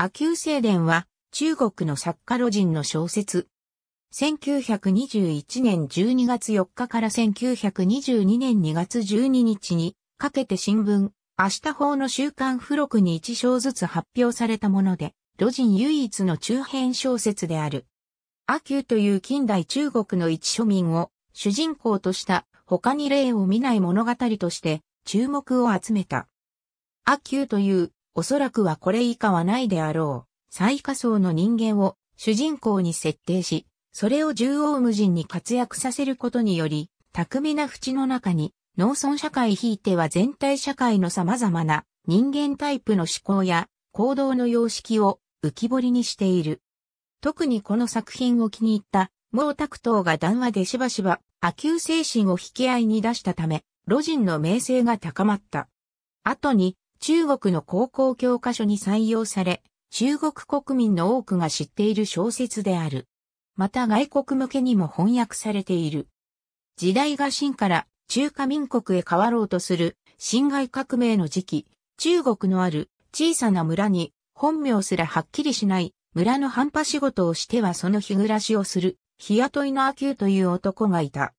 阿久聖伝は中国の作家路人の小説。1921年12月4日から1922年2月12日にかけて新聞、明日法の週刊付録に一章ずつ発表されたもので、路人唯一の中編小説である。阿久という近代中国の一庶民を主人公とした他に例を見ない物語として注目を集めた。阿久というおそらくはこれ以下はないであろう、最下層の人間を主人公に設定し、それを縦横無尽に活躍させることにより、巧みな淵の中に、農村社会ひいては全体社会の様々な人間タイプの思考や行動の様式を浮き彫りにしている。特にこの作品を気に入った毛沢東が談話でしばしば阿球精神を引き合いに出したため、路人の名声が高まった。後に中国の高校教科書に採用され、中国国民の多くが知っている小説である。また外国向けにも翻訳されている。時代が新から中華民国へ変わろうとする辛亥革命の時期、中国のある小さな村に本名すらはっきりしない村の半端仕事をしてはその日暮らしをする日雇いの秋という男がいた。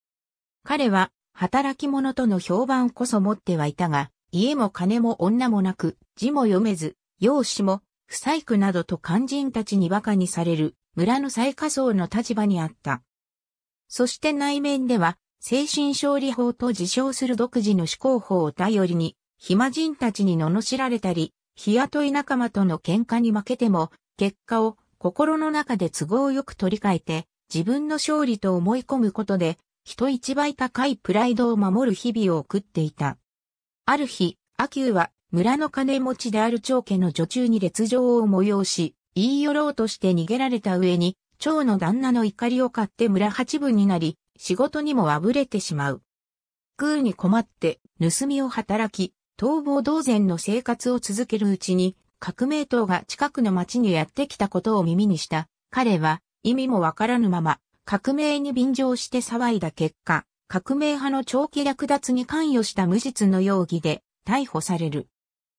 彼は働き者との評判こそ持ってはいたが、家も金も女もなく、字も読めず、容姿も、不細工などと肝心たちに馬鹿にされる、村の最下層の立場にあった。そして内面では、精神勝利法と自称する独自の思考法を頼りに、暇人たちに罵られたり、日雇い仲間との喧嘩に負けても、結果を心の中で都合よく取り替えて、自分の勝利と思い込むことで、人一倍高いプライドを守る日々を送っていた。ある日、阿久は村の金持ちである長家の女中に列状を催し、言い寄ろうとして逃げられた上に、長の旦那の怒りを買って村八分になり、仕事にもあぶれてしまう。空に困って盗みを働き、逃亡同然の生活を続けるうちに、革命党が近くの町にやってきたことを耳にした。彼は意味もわからぬまま、革命に便乗して騒いだ結果、革命派の長期略奪に関与した無実の容疑で逮捕される。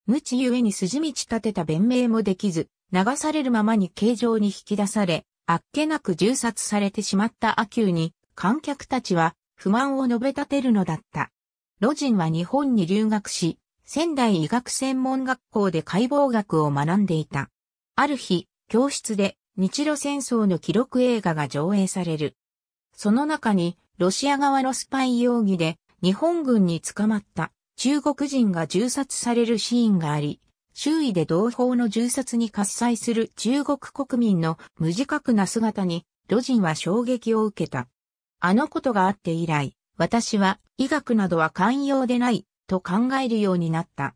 無知ゆえに筋道立てた弁明もできず、流されるままに形状に引き出され、あっけなく銃殺されてしまった阿久に、観客たちは不満を述べ立てるのだった。ロジンは日本に留学し、仙台医学専門学校で解剖学を学んでいた。ある日、教室で日露戦争の記録映画が上映される。その中にロシア側のスパイ容疑で日本軍に捕まった中国人が銃殺されるシーンがあり、周囲で同胞の銃殺に喝采する中国国民の無自覚な姿に、ジンは衝撃を受けた。あのことがあって以来、私は医学などは寛容でないと考えるようになった。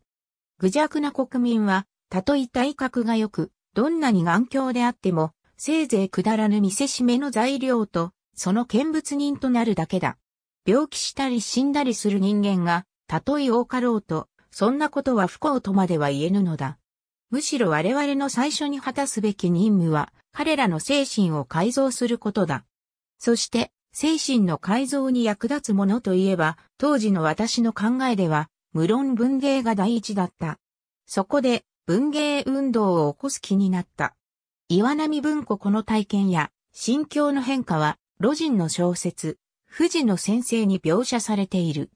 愚弱な国民は、たとえ体格が良く、どんなに頑強であっても、せいぜいくだらぬ見せしめの材料とその見物人となるだけだ。病気したり死んだりする人間が、たとえ多かろうと、そんなことは不幸とまでは言えぬのだ。むしろ我々の最初に果たすべき任務は、彼らの精神を改造することだ。そして、精神の改造に役立つものといえば、当時の私の考えでは、無論文芸が第一だった。そこで、文芸運動を起こす気になった。岩波文庫この体験や、心境の変化は、魯人の小説、富士の先生に描写されている。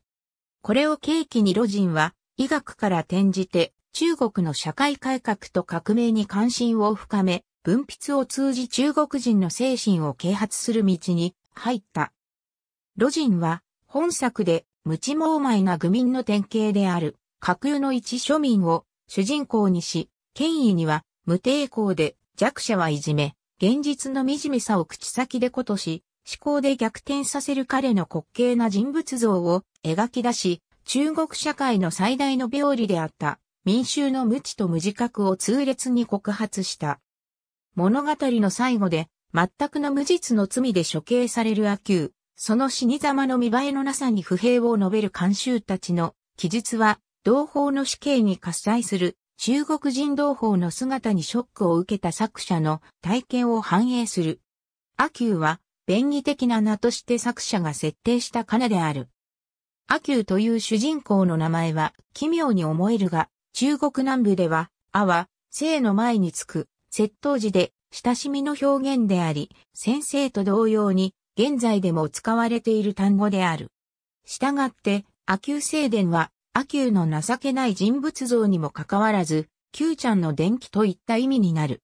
これを契機に魯人は、医学から転じて、中国の社会改革と革命に関心を深め、文筆を通じ中国人の精神を啓発する道に入った。魯人は、本作で、無知猛昧な愚民の典型である、架空の一庶民を主人公にし、権威には無抵抗で弱者はいじめ、現実の惨めさを口先でことし、思考で逆転させる彼の滑稽な人物像を描き出し、中国社会の最大の病理であった民衆の無知と無自覚を痛烈に告発した。物語の最後で、全くの無実の罪で処刑される阿久、その死に様の見栄えのなさに不平を述べる監修たちの記述は、同胞の死刑に喝采する中国人同胞の姿にショックを受けた作者の体験を反映する。アキューは、便宜的な名として作者が設定したカナである。アキューという主人公の名前は奇妙に思えるが、中国南部では、アは、生の前につく、窃盗時で、親しみの表現であり、先生と同様に、現在でも使われている単語である。したがって、アキュー聖伝は、阿久の情けない人物像にもかかわらず、Q ちゃんの伝記といった意味になる。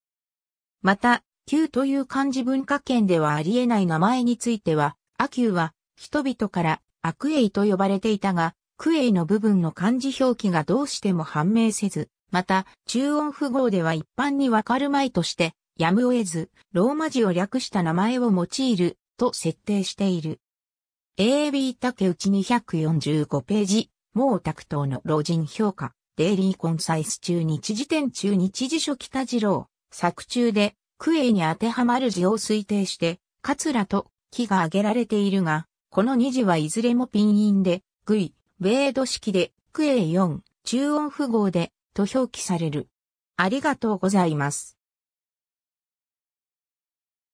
また、Q という漢字文化圏ではありえない名前については、阿久は人々から悪栄と呼ばれていたが、クエイの部分の漢字表記がどうしても判明せず、また、中音符号では一般にわかるまいとして、やむを得ず、ローマ字を略した名前を用いる、と設定している。AB 竹内245ページ。毛沢東の老人評価、デイリーコンサイス中日時点中日時書北次郎、作中で、クエに当てはまる字を推定して、カツラと、木が挙げられているが、この2字はいずれもピンインで、グイ、ベード式で、クエ4、中音符号で、と表記される。ありがとうございます。